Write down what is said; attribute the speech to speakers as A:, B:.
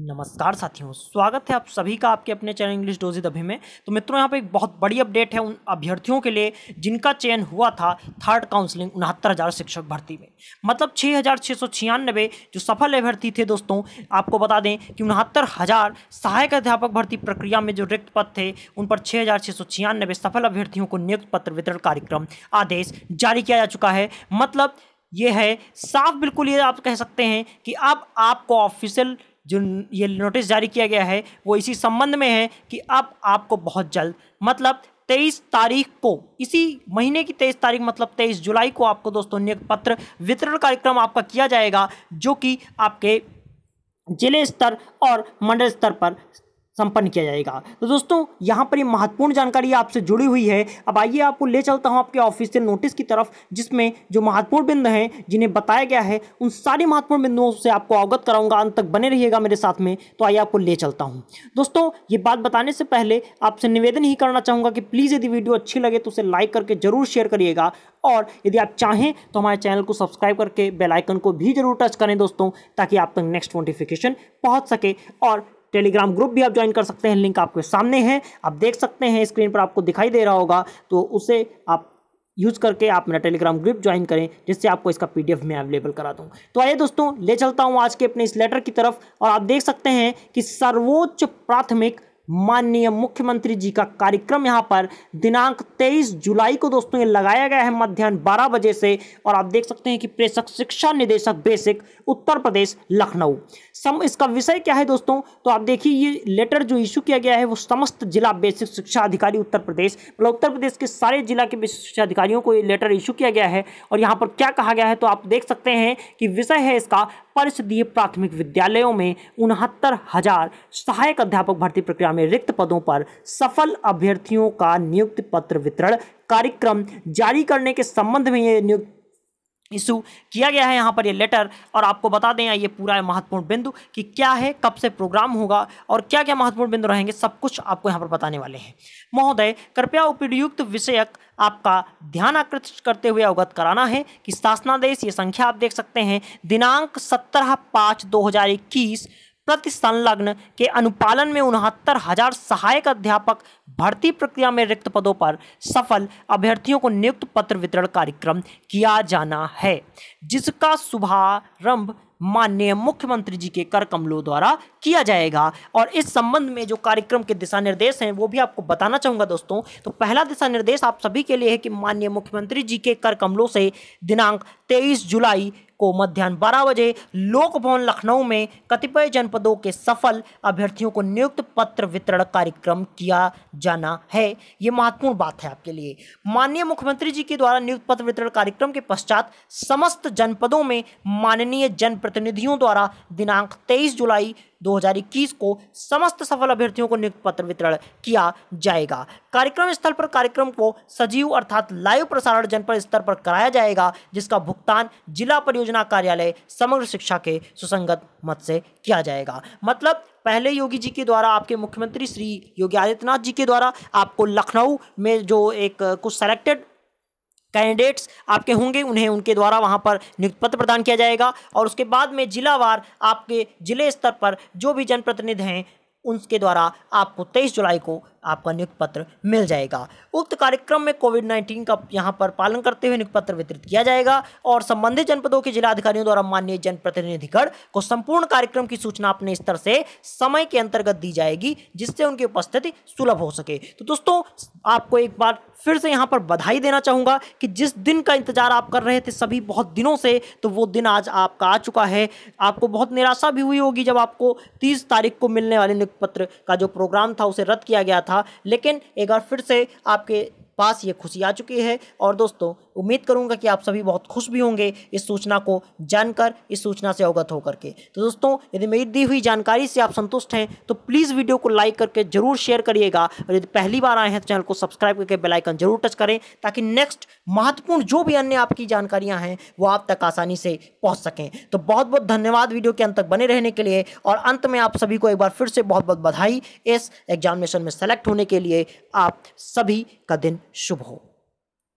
A: नमस्कार साथियों स्वागत है आप सभी का आपके अपने चैनल इंग्लिश डोजी दभी में तो मित्रों यहाँ पे एक बहुत बड़ी अपडेट है उन अभ्यर्थियों के लिए जिनका चयन हुआ था थर्ड काउंसलिंग उनहत्तर हज़ार शिक्षक भर्ती में मतलब छः हज़ार छः सौ छियानबे जो सफल अभ्यर्थी थे दोस्तों आपको बता दें कि उनहत्तर हज़ार सहायक अध्यापक भर्ती प्रक्रिया में जो रिक्त पद थे उन पर छः हज़ार छः सौ छियानबे सफल अभ्यर्थियों को नियुक्त पत्र वितरण कार्यक्रम आदेश जारी किया जा चुका है मतलब ये है साफ बिल्कुल ये आप कह सकते हैं कि अब आपको ऑफिशियल जो ये नोटिस जारी किया गया है वो इसी संबंध में है कि अब आपको बहुत जल्द मतलब तेईस तारीख को इसी महीने की तेईस तारीख मतलब तेईस जुलाई को आपको दोस्तों नियुक्त पत्र वितरण कार्यक्रम आपका किया जाएगा जो कि आपके जिले स्तर और मंडल स्तर पर संपन्न किया जाएगा तो दोस्तों यहाँ पर ये महत्वपूर्ण जानकारी आपसे जुड़ी हुई है अब आइए आपको ले चलता हूँ आपके से नोटिस की तरफ जिसमें जो महत्वपूर्ण बिंदु हैं जिन्हें बताया गया है उन सारे महत्वपूर्ण बिंदुओं से आपको अवगत कराऊंगा अंत तक बने रहिएगा मेरे साथ में तो आइए आपको ले चलता हूँ दोस्तों ये बात बताने से पहले आपसे निवेदन ही करना चाहूँगा कि प्लीज़ यदि वीडियो अच्छी लगे तो उसे लाइक करके जरूर शेयर करिएगा और यदि आप चाहें तो हमारे चैनल को सब्सक्राइब करके बेलाइकन को भी जरूर टच करें दोस्तों ताकि आप तक नेक्स्ट नोटिफिकेशन पहुँच सके और टेलीग्राम ग्रुप भी आप ज्वाइन कर सकते हैं लिंक आपके सामने है आप देख सकते हैं स्क्रीन पर आपको दिखाई दे रहा होगा तो उसे आप यूज़ करके आप मेरा टेलीग्राम ग्रुप ज्वाइन करें जिससे आपको इसका पीडीएफ मैं अवेलेबल करा दूँ तो आइए दोस्तों ले चलता हूँ आज के अपने इस लेटर की तरफ और आप देख सकते हैं कि सर्वोच्च प्राथमिक माननीय मुख्यमंत्री जी का कार्यक्रम यहाँ पर दिनांक 23 जुलाई को दोस्तों ये लगाया गया है मध्यान्ह बारह बजे से और आप देख सकते हैं कि प्रेषक शिक्षा निदेशक बेसिक उत्तर प्रदेश लखनऊ सम इसका विषय क्या है दोस्तों तो आप देखिए ये लेटर जो इशू किया गया है वो समस्त जिला बेसिक शिक्षा अधिकारी उत्तर प्रदेश मतलब उत्तर प्रदेश के सारे जिला के बेसिक शिक्षा अधिकारियों को ये लेटर इशू किया गया है और यहाँ पर क्या कहा गया है तो आप देख सकते हैं कि विषय है इसका परिषदीय प्राथमिक विद्यालयों में उनहत्तर हजार सहायक अध्यापक भर्ती प्रक्रिया में रिक्त पदों पर सफल अभ्यर्थियों का नियुक्ति पत्र वितरण कार्यक्रम जारी करने के संबंध में ये नियुक्त इशू किया गया है यहाँ पर ये लेटर और आपको बता दें ये पूरा महत्वपूर्ण बिंदु कि क्या है कब से प्रोग्राम होगा और क्या क्या महत्वपूर्ण बिंदु रहेंगे सब कुछ आपको यहाँ पर बताने वाले हैं महोदय कृपया उपयुक्त विषयक आपका ध्यान आकर्षित करते हुए अवगत कराना है कि शासनादेश ये संख्या आप देख सकते हैं दिनांक सत्रह पाँच दो प्रति संलग्न के अनुपालन में उनहत्तर हजार सहायक अध्यापक भर्ती प्रक्रिया में रिक्त पदों पर सफल अभ्यर्थियों को नियुक्त पत्र वितरण कार्यक्रम किया जाना है जिसका शुभारंभ माननीय मुख्यमंत्री जी के कर कमलों द्वारा किया जाएगा और इस संबंध में जो कार्यक्रम के दिशा निर्देश हैं वो भी आपको बताना चाहूँगा दोस्तों तो पहला दिशा निर्देश आप सभी के लिए है कि माननीय मुख्यमंत्री जी के कर कमलों से दिनांक 23 जुलाई को मध्यान्ह बारह बजे लोक भवन लखनऊ में कतिपय जनपदों के सफल अभ्यर्थियों को नियुक्त पत्र वितरण कार्यक्रम किया जाना है ये महत्वपूर्ण बात है आपके लिए माननीय मुख्यमंत्री जी के द्वारा नियुक्त पत्र वितरण कार्यक्रम के पश्चात समस्त जनपदों में माननीय जनप्रतिनिधियों द्वारा दिनांक तेईस जुलाई 2021 को समस्त सफल अभ्यर्थियों को नियुक्त पत्र वितरण किया जाएगा कार्यक्रम स्थल पर कार्यक्रम को सजीव अर्थात लाइव प्रसारण जनपद स्तर पर कराया जाएगा जिसका भुगतान जिला परियोजना कार्यालय समग्र शिक्षा के सुसंगत मत से किया जाएगा मतलब पहले योगी जी के द्वारा आपके मुख्यमंत्री श्री योगी आदित्यनाथ जी के द्वारा आपको लखनऊ में जो एक कुछ सेलेक्टेड कैंडिडेट्स आपके होंगे उन्हें उनके द्वारा वहाँ पर नियुक्त पत्र प्रदान किया जाएगा और उसके बाद में जिलावार आपके जिले स्तर पर जो भी जनप्रतिनिधि हैं उनके द्वारा आपको 23 जुलाई को आपका नियुक्त पत्र मिल जाएगा उक्त कार्यक्रम में कोविड 19 का यहाँ पर पालन करते हुए नियुक्त पत्र वितरित किया जाएगा और संबंधित जनपदों के जिलाधिकारियों द्वारा माननीय जनप्रतिनिधिगण को संपूर्ण कार्यक्रम की सूचना अपने स्तर से समय के अंतर्गत दी जाएगी जिससे उनकी उपस्थिति सुलभ हो सके तो दोस्तों आपको एक बार फिर से यहाँ पर बधाई देना चाहूँगा कि जिस दिन का इंतज़ार आप कर रहे थे सभी बहुत दिनों से तो वो दिन आज आपका आ चुका है आपको बहुत निराशा भी हुई होगी जब आपको तीस तारीख को मिलने वाले नियुक्त पत्र का जो प्रोग्राम था उसे रद्द किया गया था लेकिन एक बार फिर से आपके पास ये खुशी आ चुकी है और दोस्तों उम्मीद करूँगा कि आप सभी बहुत खुश भी होंगे इस सूचना को जानकर इस सूचना से अवगत होकर के तो दोस्तों यदि मेरी दी हुई जानकारी से आप संतुष्ट हैं तो प्लीज़ वीडियो को लाइक करके जरूर शेयर करिएगा और यदि पहली बार आए हैं तो चैनल को सब्सक्राइब करके बेलाइकन जरूर टच करें ताकि नेक्स्ट महत्वपूर्ण जो भी अन्य आपकी जानकारियाँ हैं वो आप तक आसानी से पहुँच सकें तो बहुत बहुत धन्यवाद वीडियो के अंत तक बने रहने के लिए और अंत में आप सभी को एक बार फिर से बहुत बहुत बधाई इस एग्जामिनेशन में सेलेक्ट होने के लिए आप सभी का दिन शुभ हो